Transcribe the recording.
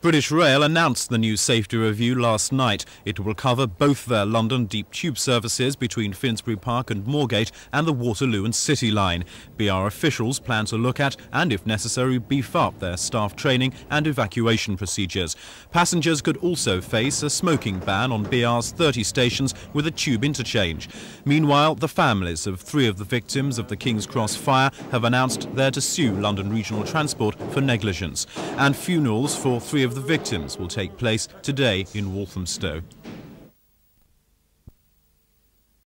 British Rail announced the new safety review last night. It will cover both their London deep tube services between Finsbury Park and Moorgate and the Waterloo and City line. BR officials plan to look at and, if necessary, beef up their staff training and evacuation procedures. Passengers could also face a smoking ban on BR's 30 stations with a tube interchange. Meanwhile, the families of three of the victims of the King's Cross fire have announced they're to sue London Regional Transport for negligence. And funerals for three of of the victims will take place today in Walthamstow.